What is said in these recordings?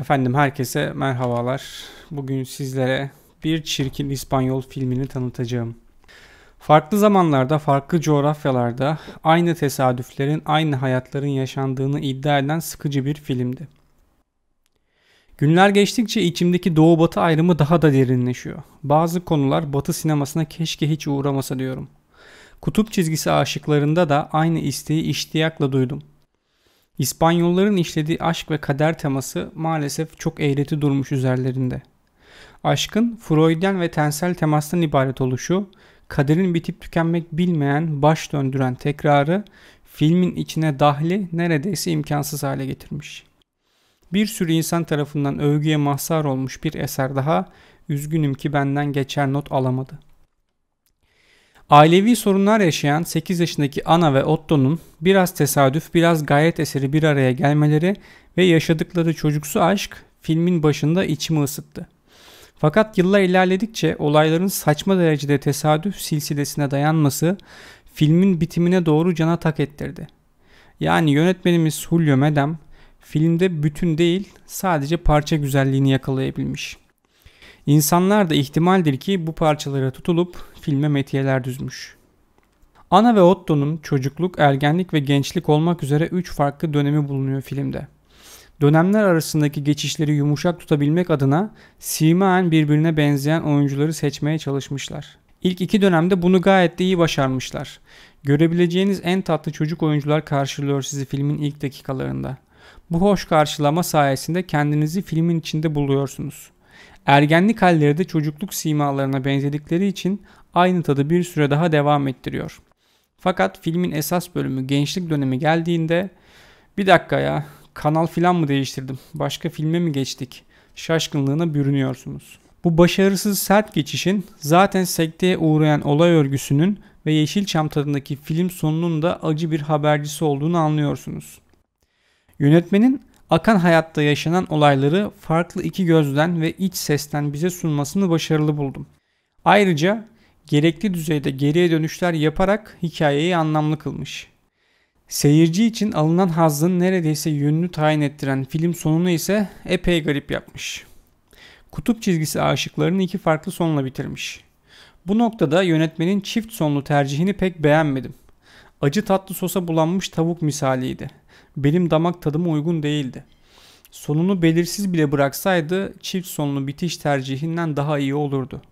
Efendim herkese merhabalar. Bugün sizlere bir çirkin İspanyol filmini tanıtacağım. Farklı zamanlarda, farklı coğrafyalarda aynı tesadüflerin, aynı hayatların yaşandığını iddia eden sıkıcı bir filmdi. Günler geçtikçe içimdeki doğu-batı ayrımı daha da derinleşiyor. Bazı konular batı sinemasına keşke hiç uğramasa diyorum. Kutup çizgisi aşıklarında da aynı isteği iştiyakla duydum. İspanyolların işlediği aşk ve kader teması maalesef çok eğreti durmuş üzerlerinde. Aşkın Freudyen ve tensel temastan ibaret oluşu, kaderin bitip tükenmek bilmeyen, baş döndüren tekrarı filmin içine dahli neredeyse imkansız hale getirmiş. Bir sürü insan tarafından övgüye mahsar olmuş bir eser daha üzgünüm ki benden geçer not alamadı. Ailevi sorunlar yaşayan 8 yaşındaki Ana ve Otto'nun biraz tesadüf biraz gayet eseri bir araya gelmeleri ve yaşadıkları çocuksu aşk filmin başında içimi ısıttı. Fakat yıllar ilerledikçe olayların saçma derecede tesadüf silsilesine dayanması filmin bitimine doğru cana tak ettirdi. Yani yönetmenimiz Julio Medem filmde bütün değil sadece parça güzelliğini yakalayabilmiş.'' İnsanlar da ihtimaldir ki bu parçalara tutulup filme metiyeler düzmüş. Ana ve Otto'nun çocukluk, ergenlik ve gençlik olmak üzere 3 farklı dönemi bulunuyor filmde. Dönemler arasındaki geçişleri yumuşak tutabilmek adına simaen birbirine benzeyen oyuncuları seçmeye çalışmışlar. İlk iki dönemde bunu gayet de iyi başarmışlar. Görebileceğiniz en tatlı çocuk oyuncular karşılıyor sizi filmin ilk dakikalarında. Bu hoş karşılama sayesinde kendinizi filmin içinde buluyorsunuz. Ergenlik halleri de çocukluk simalarına benzedikleri için aynı tadı bir süre daha devam ettiriyor. Fakat filmin esas bölümü gençlik dönemi geldiğinde bir dakika ya kanal filan mı değiştirdim başka filme mi geçtik şaşkınlığına bürünüyorsunuz. Bu başarısız sert geçişin zaten sekteye uğrayan olay örgüsünün ve Yeşilçam tadındaki film sonunun da acı bir habercisi olduğunu anlıyorsunuz. Yönetmenin akan hayatta yaşanan olayları farklı iki gözden ve iç sesten bize sunmasını başarılı buldum. Ayrıca gerekli düzeyde geriye dönüşler yaparak hikayeyi anlamlı kılmış. Seyirci için alınan hazzın neredeyse yönünü tayin ettiren film sonunu ise epey garip yapmış. Kutup çizgisi aşıklarını iki farklı sonla bitirmiş. Bu noktada yönetmenin çift sonlu tercihini pek beğenmedim. Acı tatlı sosa bulanmış tavuk misaliydi.'' benim damak tadıma uygun değildi. Sonunu belirsiz bile bıraksaydı çift sonlu bitiş tercihinden daha iyi olurdu.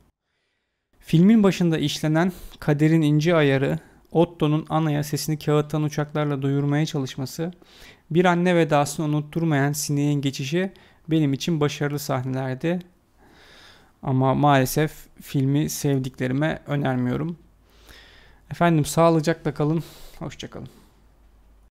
Filmin başında işlenen kaderin ince ayarı, Otto'nun anaya sesini kağıttan uçaklarla duyurmaya çalışması, bir anne vedasını unutturmayan sineğin geçişi benim için başarılı sahnelerdi. Ama maalesef filmi sevdiklerime önermiyorum. Efendim sağlıcakla kalın, hoşçakalın.